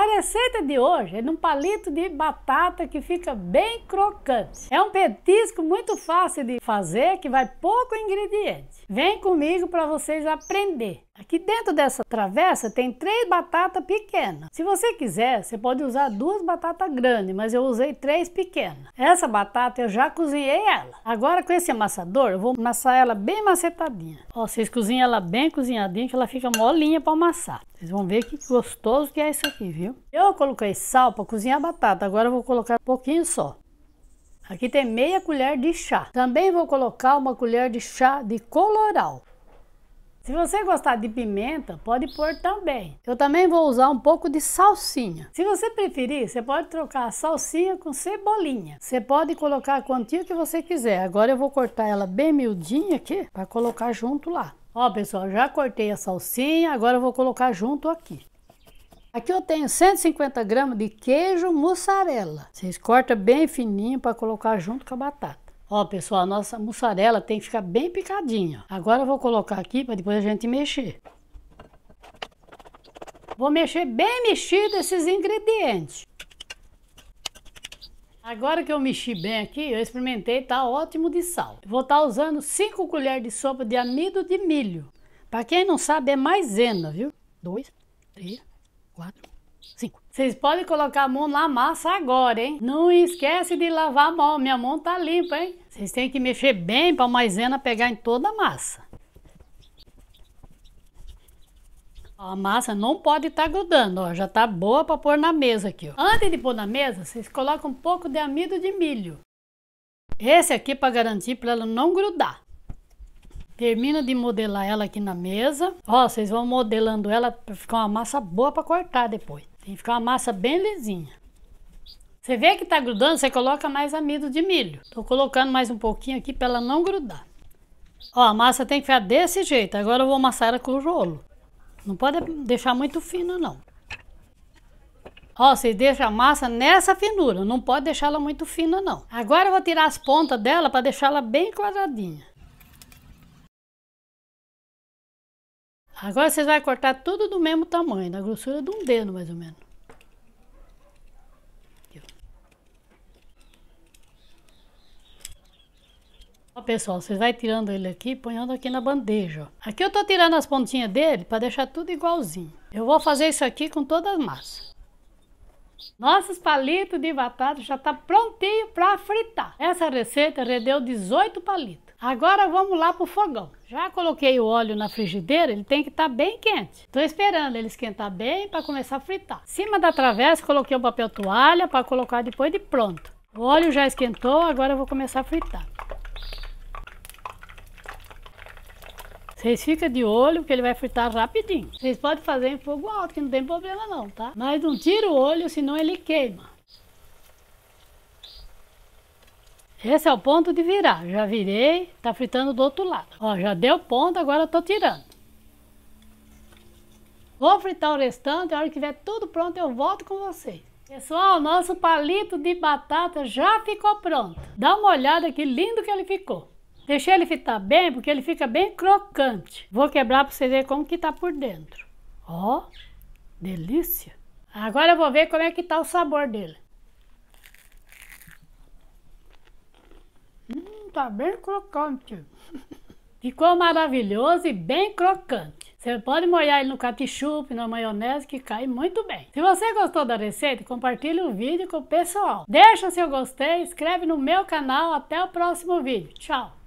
A receita de hoje é num palito de batata que fica bem crocante. É um petisco muito fácil de fazer que vai pouco ingrediente. Vem comigo para vocês aprender. Aqui dentro dessa travessa tem três batatas pequenas. Se você quiser, você pode usar duas batatas grandes, mas eu usei três pequenas. Essa batata eu já cozinhei ela. Agora com esse amassador, eu vou amassar ela bem macetadinha. Ó, vocês cozinham ela bem cozinhadinha que ela fica molinha para amassar. Vocês vão ver que gostoso que é isso aqui, viu? Eu coloquei sal para cozinhar a batata, agora eu vou colocar um pouquinho só. Aqui tem meia colher de chá. Também vou colocar uma colher de chá de coloral. Se você gostar de pimenta, pode pôr também. Eu também vou usar um pouco de salsinha. Se você preferir, você pode trocar a salsinha com cebolinha. Você pode colocar a quantia que você quiser. Agora eu vou cortar ela bem miudinha aqui para colocar junto lá. Ó, pessoal, já cortei a salsinha, agora eu vou colocar junto aqui. Aqui eu tenho 150 gramas de queijo mussarela. Vocês cortam bem fininho para colocar junto com a batata. Ó, pessoal, a nossa mussarela tem que ficar bem picadinha. Agora eu vou colocar aqui para depois a gente mexer. Vou mexer bem mexido esses ingredientes. Agora que eu mexi bem aqui, eu experimentei, tá ótimo de sal. Vou estar tá usando 5 colheres de sopa de amido de milho. Para quem não sabe, é maisena, viu? 2, 3, 4, 5. Vocês podem colocar a mão na massa agora, hein? Não esquece de lavar a mão, minha mão tá limpa, hein? Vocês têm que mexer bem para a maisena pegar em toda a massa. A massa não pode estar tá grudando, ó, já tá boa para pôr na mesa aqui. Ó. Antes de pôr na mesa, vocês colocam um pouco de amido de milho. Esse aqui para garantir para ela não grudar. Termina de modelar ela aqui na mesa. Ó, vocês vão modelando ela para ficar uma massa boa para cortar depois. Tem que ficar uma massa bem lisinha. Você vê que tá grudando, você coloca mais amido de milho. Tô colocando mais um pouquinho aqui para ela não grudar. Ó, a massa tem que ficar desse jeito. Agora eu vou amassar ela com o rolo. Não pode deixar muito fina, não. Ó, você deixa a massa nessa finura, não pode deixar ela muito fina, não. Agora eu vou tirar as pontas dela para deixar ela bem quadradinha. Agora vocês vão cortar tudo do mesmo tamanho, da grossura de um dedo mais ou menos. Ó, pessoal, vocês vão tirando ele aqui, ponhando aqui na bandeja, Aqui eu tô tirando as pontinhas dele para deixar tudo igualzinho. Eu vou fazer isso aqui com todas as massas. Nossos palitos de batata já tá prontinho para fritar. Essa receita rendeu 18 palitos. Agora vamos lá para o fogão. Já coloquei o óleo na frigideira, ele tem que estar tá bem quente. Estou esperando ele esquentar bem para começar a fritar. Em cima da travessa coloquei um papel toalha para colocar depois de pronto. O óleo já esquentou, agora eu vou começar a fritar. Vocês ficam de olho porque ele vai fritar rapidinho. Vocês podem fazer em fogo alto, que não tem problema não, tá? Mas não tira o olho, senão ele queima. Esse é o ponto de virar. Já virei, tá fritando do outro lado. Ó, já deu ponto, agora eu tô tirando. Vou fritar o restante, a hora que tiver tudo pronto eu volto com vocês. Pessoal, nosso palito de batata já ficou pronto. Dá uma olhada que lindo que ele ficou. Deixei ele fritar bem, porque ele fica bem crocante. Vou quebrar para vocês verem como que tá por dentro. Ó, delícia. Agora eu vou ver como é que tá o sabor dele. está bem crocante. Ficou maravilhoso e bem crocante. Você pode molhar ele no ketchup, na maionese, que cai muito bem. Se você gostou da receita, compartilhe o vídeo com o pessoal. Deixa seu gostei, inscreve no meu canal. Até o próximo vídeo. Tchau!